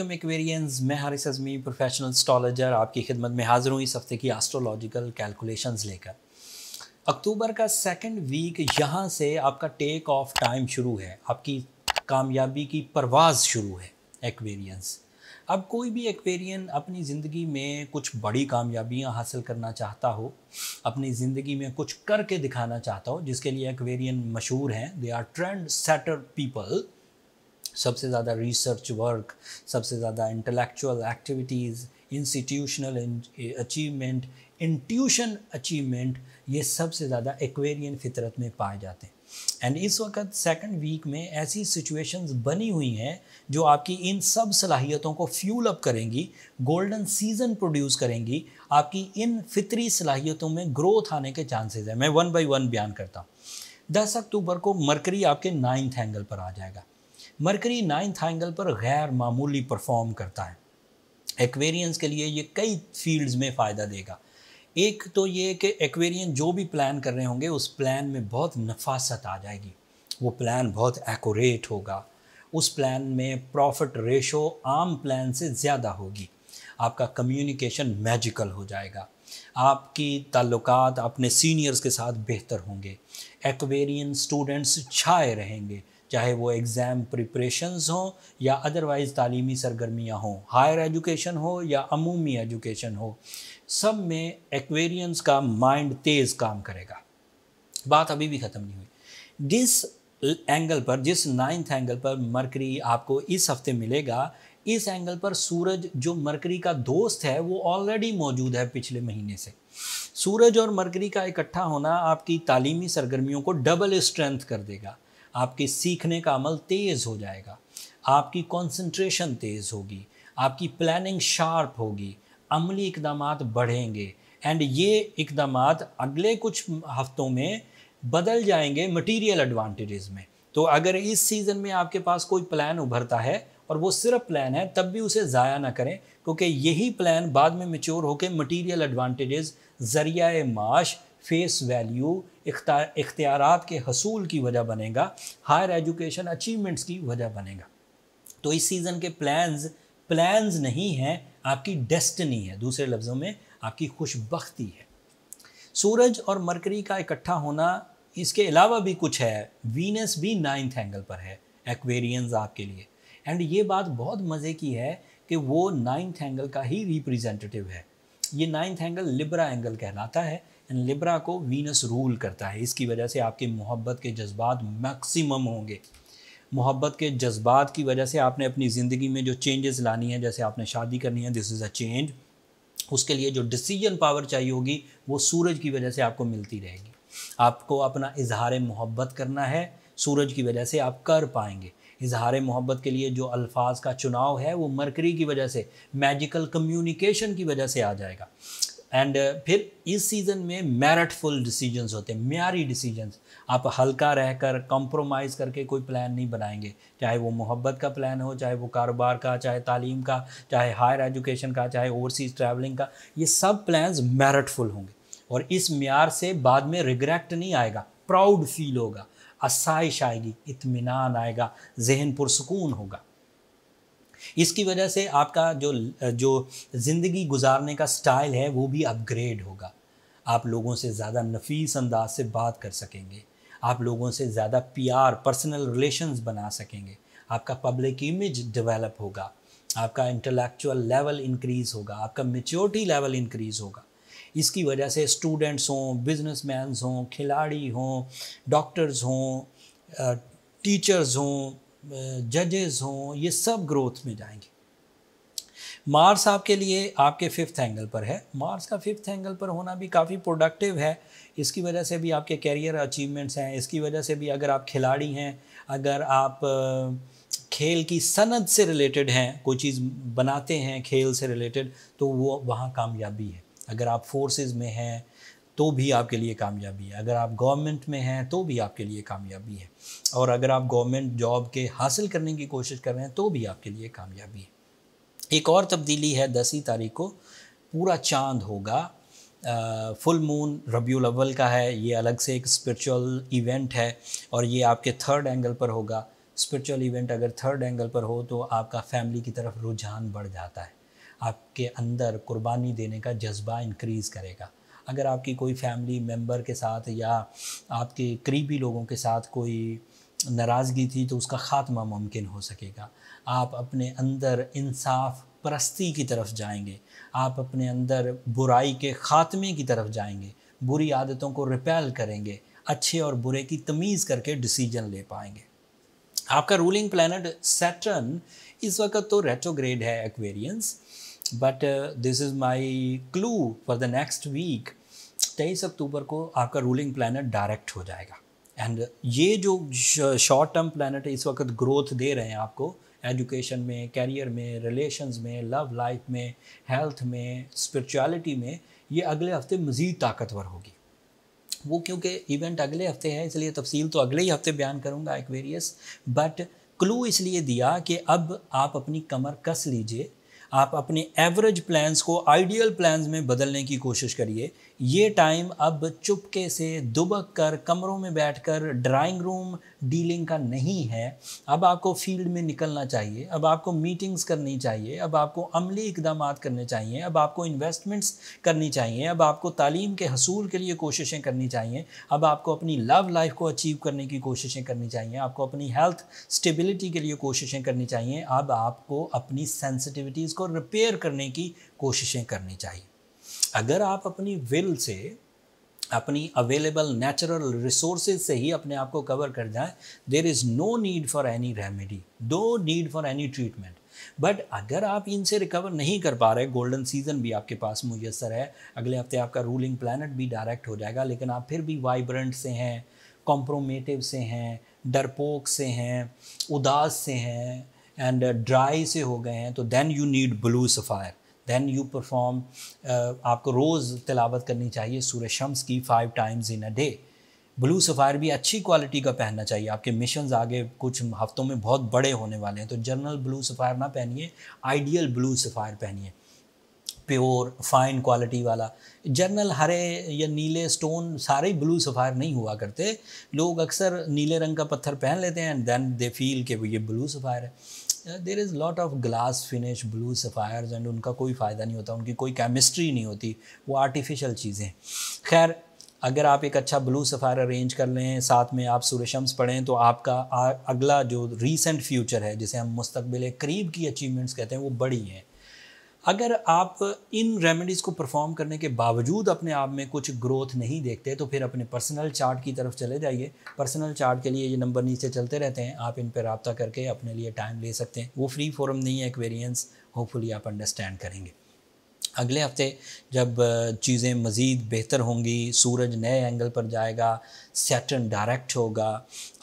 अल्लाम वेरियंस मैं हारिस अजमी प्रोफेशनल स्टॉलजर आपकी खिदमत में हाज़िर हूँ इस हफ़्ते की एस्ट्रोलॉजिकल कैलकुलेशंस लेकर अक्टूबर का सेकंड वीक यहाँ से आपका टेक ऑफ टाइम शुरू है आपकी कामयाबी की परवाज़ शुरू है एक्वेरियंस अब कोई भी एक्वेरियन अपनी ज़िंदगी में कुछ बड़ी कामयाबियाँ हासिल करना चाहता हो अपनी ज़िंदगी में कुछ करके दिखाना चाहता हो जिसके लिए एक्वेरियन मशहूर हैं they are trend setter people सबसे ज़्यादा रिसर्च वर्क सबसे ज़्यादा intellectual activities institutional achievement intuition achievement ये सबसे ज़्यादा एक्वेरियन फितरत में पाए जाते हैं एंड इस वक्त सेकंड वीक में ऐसी सिचुएशंस बनी हुई हैं जो आपकी इन सब सलाहियतों को फ्यूल अप करेंगी गोल्डन सीजन प्रोड्यूस करेंगी आपकी इन फितरी सलाहियतों में ग्रोथ आने के चांसेस हैं मैं वन बाई वन बयान करता हूँ दस अक्टूबर को मरकरी आपके नाइन्थ एंगल पर आ जाएगा मरकरी नाइन्थ एंगल पर गैर मामूली परफॉर्म करता है एक्वेरियंस के लिए ये कई फील्ड्स में फ़ायदा देगा एक तो ये कि एक्वेरियन जो भी प्लान कर रहे होंगे उस प्लान में बहुत नफासत आ जाएगी वो प्लान बहुत एक्यूरेट होगा उस प्लान में प्रॉफिट रेशो आम प्लान से ज़्यादा होगी आपका कम्युनिकेशन मैजिकल हो जाएगा आपकी ताल्लुक अपने सीनियर्स के साथ बेहतर होंगे एक्वेरियन स्टूडेंट्स छाए रहेंगे चाहे वो एग्ज़ाम प्रिपरेशंस हों या अदरवाइज़ तालीमी सरगर्मियाँ हों हायर एजुकेशन हो या अमूमी एजुकेशन हो सब में एक्वेरियंस का माइंड तेज़ काम करेगा बात अभी भी ख़त्म नहीं हुई जिस एंगल पर जिस नाइन्थ एंगल पर मरकरी आपको इस हफ्ते मिलेगा इस एंगल पर सूरज जो मरकरी का दोस्त है वो ऑलरेडी मौजूद है पिछले महीने से सूरज और मरकरी का इकट्ठा होना आपकी तालीमी सरगर्मियों को डबल स्ट्रेंथ कर देगा आपके सीखने का अमल तेज़ हो जाएगा आपकी कंसंट्रेशन तेज़ होगी आपकी प्लानिंग शार्प होगी अमली इकदाम बढ़ेंगे एंड ये इकदाम अगले कुछ हफ्तों में बदल जाएंगे मटेरियल एडवांटेजेस में तो अगर इस सीज़न में आपके पास कोई प्लान उभरता है और वो सिर्फ प्लान है तब भी उसे ज़ाया ना करें क्योंकि यही प्लान बाद में मेच्योर होकर मटीरियल एडवांटेजेस ज़रिया माश फेस वैल्यू इख्तियार के हसूल की वजह बनेगा हायर एजुकेशन अचीवमेंट्स की वजह बनेगा तो इस सीज़न के प्लान्स प्लान्स नहीं हैं आपकी डेस्टनी है दूसरे लफ्ज़ों में आपकी खुशबख्ती है सूरज और मरकरी का इकट्ठा होना इसके अलावा भी कुछ है वीनस भी नाइन्थ एंगल पर है एक्वेरियंस आपके लिए एंड ये बात बहुत मज़े की है कि वो नाइन्थ एंगल का ही रिप्रेजेंटेटिव है ये नाइन्थ एंगल लिब्रा एंगल कहलाता है एंड लिब्रा को वीनस रूल करता है इसकी वजह से आपके मोहब्बत के जज्बात मैक्सिमम होंगे मोहब्बत के जज्बात की वजह से आपने अपनी ज़िंदगी में जो चेंजेस लानी है जैसे आपने शादी करनी है दिस इज़ अ चेंज उसके लिए जो डिसीजन पावर चाहिए होगी वो सूरज की वजह से आपको मिलती रहेगी आपको अपना इजहार मोहब्बत करना है सूरज की वजह से आप कर पाएंगे इजहार मोहब्बत के लिए जो अल्फाज का चुनाव है वो मरकरी की वजह से मैजिकल कम्युनिकेशन की वजह से आ जाएगा एंड uh, फिर इस सीज़न में मेरिटफुल डिसीजंस होते हैं म्यारी डिसीजंस आप हल्का रहकर कंप्रोमाइज़ करके कोई प्लान नहीं बनाएंगे चाहे वो मोहब्बत का प्लान हो चाहे वो कारोबार का चाहे तालीम का चाहे हायर एजुकेशन का चाहे ओवरसीज़ ट्रैवलिंग का ये सब प्लान्स मेरिटफुल होंगे और इस म्यार से बाद में रिग्रेट नहीं आएगा प्राउड फील होगा आसाइश आएगी इतमान आएगा जहन पुरसकून होगा इसकी वजह से आपका जो जो ज़िंदगी गुजारने का स्टाइल है वो भी अपग्रेड होगा आप लोगों से ज़्यादा नफीस अंदाज से बात कर सकेंगे आप लोगों से ज़्यादा प्यार पर्सनल रिलेशंस बना सकेंगे आपका पब्लिक इमेज डेवलप होगा आपका इंटेलेक्चुअल लेवल इंक्रीज़ होगा आपका मेच्योरिटी लेवल इंक्रीज़ होगा इसकी वजह से स्टूडेंट्स हों बिजनेस हों खिलाड़ी हों डॉक्टर्स हों टीचर्स हों जजेस हों ये सब ग्रोथ में जाएंगे मार्स आपके लिए आपके फिफ्थ एंगल पर है मार्स का फिफ्थ एंगल पर होना भी काफ़ी प्रोडक्टिव है इसकी वजह से भी आपके कैरियर अचीवमेंट्स हैं इसकी वजह से भी अगर आप खिलाड़ी हैं अगर आप खेल की सनद से रिलेटेड हैं कोई चीज़ बनाते हैं खेल से रिलेटेड तो वो वहाँ कामयाबी है अगर आप फोर्सेस में हैं तो भी आपके लिए कामयाबी है अगर आप गवर्नमेंट में हैं तो भी आपके लिए कामयाबी है और अगर आप गवर्नमेंट जॉब के हासिल करने की कोशिश कर रहे हैं तो भी आपके लिए कामयाबी है एक और तब्दीली है दसवीं तारीख को पूरा चांद होगा फुल मून रबी अव्वल का है ये अलग से एक स्पिरिचुअल इवेंट है और ये आपके थर्ड एंगल पर होगा स्पिरिचुअल इवेंट अगर थर्ड एंगल पर हो तो आपका फैमिली की तरफ रुझान बढ़ जाता है आपके अंदर कुर्बानी देने का जज्बा इंक्रीज़ करेगा अगर आपकी कोई फैमिली मेम्बर के साथ या आपके करीबी लोगों के साथ कोई नाराज़गी थी तो उसका ख़ात्मा मुमकिन हो सकेगा आप अपने अंदर इंसाफ परस्ती की तरफ जाएंगे आप अपने अंदर बुराई के ख़ात्मे की तरफ जाएंगे बुरी आदतों को रिपेल करेंगे अच्छे और बुरे की तमीज़ करके डिसीजन ले पाएंगे आपका रूलिंग प्लानट सैटर्न इस वक्त तो रेट्रोग्रेड है Aquarians but this is my clue for the next week तेईस अक्टूबर को आपका रूलिंग प्लानट डायरेक्ट हो जाएगा एंड ये जो शॉर्ट टर्म प्लानट इस वक्त ग्रोथ दे रहे हैं आपको एजुकेशन में कैरियर में रिलेशंस में लव लाइफ में हेल्थ में स्पिरिचुअलिटी में ये अगले हफ्ते मज़ीद ताकतवर होगी वो क्योंकि इवेंट अगले हफ्ते है इसलिए तफसील तो अगले ही हफ्ते बयान करूँगा एक्वेरियस बट क्लू इसलिए दिया कि अब आप अपनी कमर कस लीजिए आप अपने एवरेज प्लान्स को आइडियल प्लान्स में बदलने की कोशिश करिए ये टाइम अब चुपके से दुबक कर कमरों में बैठकर ड्राइंग रूम डीलिंग का नहीं है अब आपको फील्ड में निकलना चाहिए अब आपको मीटिंग्स करनी चाहिए अब आपको अमली इकदाम करने चाहिए अब आपको इन्वेस्टमेंट्स करनी चाहिए अब आपको तालीम के हसूल के लिए कोशिशें करनी चाहिए अब आपको अपनी लव लाइफ को अचीव करने की कोशिशें करनी चाहिए आपको अपनी हेल्थ स्टेबिलिटी के लिए कोशिशें करनी चाहिए अब आपको अपनी सेंसिटिविटीज़ को उसको रिपेयर करने की कोशिशें करनी चाहिए अगर आप अपनी विल से अपनी अवेलेबल नेचुरल रिसोर्स से ही अपने आप को कवर कर जाए there is no need for any remedy no need for any treatment but अगर आप इनसे रिकवर नहीं कर पा रहे गोल्डन सीजन भी आपके पास मुयसर है अगले हफ्ते आपका रूलिंग प्लानट भी डायरेक्ट हो जाएगा लेकिन आप फिर भी वाइब्रेंट से हैं कॉम्प्रोमेटिव से हैं डरपोक से हैं उदास से हैं एंड ड्राई uh, से हो गए हैं तो then you need blue sapphire then you perform आपको रोज़ तलावत करनी चाहिए सूर्य शम्स की five times in a day blue sapphire भी अच्छी क्वालिटी का पहनना चाहिए आपके मिशन आगे कुछ हफ्तों में बहुत बड़े होने वाले हैं तो जनरल ब्लू सफ़ायर ना पहनिए आइडियल ब्लू सफ़ायर पहनिए प्योर फाइन क्वालिटी वाला जनरल हरे या नीले स्टोन सारे ब्लू सफ़ायर नहीं हुआ करते लोग अक्सर नीले रंग का पत्थर पहन लेते हैं एंड देन दे फील कि ये ब्लू सफ़ायर है there is lot of glass finish blue sapphire and उनका कोई फ़ायदा नहीं होता उनकी कोई केमिस्ट्री नहीं होती वो आर्टिफिशल चीज़ें खैर अगर आप एक अच्छा ब्लू सफ़ायर अरेंज कर लें साथ में आप सुरशम्स पढ़ें तो आपका आ, अगला जो रीसेंट फ्यूचर है जिसे हम मुस्तबिल करीब की अचीवमेंट्स कहते हैं वो बड़ी हैं अगर आप इन रेमेडीज़ को परफॉर्म करने के बावजूद अपने आप में कुछ ग्रोथ नहीं देखते तो फिर अपने पर्सनल चार्ट की तरफ चले जाइए पर्सनल चार्ट के लिए ये नंबर नीचे चलते रहते हैं आप इन पर रबता करके अपने लिए टाइम ले सकते हैं वो फ्री फॉरम नहीं है एक्वेरियंस होपफुली आप अंडरस्टैंड करेंगे अगले हफ्ते जब चीज़ें मज़ीद बेहतर होंगी सूरज नए एंगल पर जाएगा सेटन डायरेक्ट होगा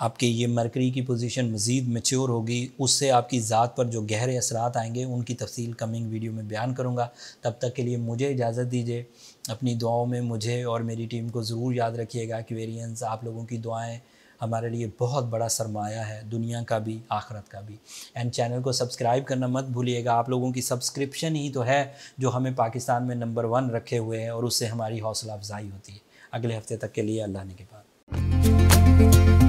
आपकी ये मरकरी की पोजीशन मज़ीद मेच्योर होगी उससे आपकी ज़ात पर जो गहरे असरात आएंगे उनकी तफसील कमिंग वीडियो में बयान करूँगा तब तक के लिए मुझे इजाज़त दीजिए अपनी दुआओं में मुझे और मेरी टीम को ज़रूर याद रखिएगा कि वेरियंस आप लोगों की दुआएँ हमारे लिए बहुत बड़ा सरमाया है दुनिया का भी आखरत का भी एंड चैनल को सब्सक्राइब करना मत भूलिएगा आप लोगों की सब्सक्रिप्शन ही तो है जो हमें पाकिस्तान में नंबर वन रखे हुए हैं और उससे हमारी हौसला अफजाई होती है अगले हफ्ते तक के लिए अल्लाह ने के बाद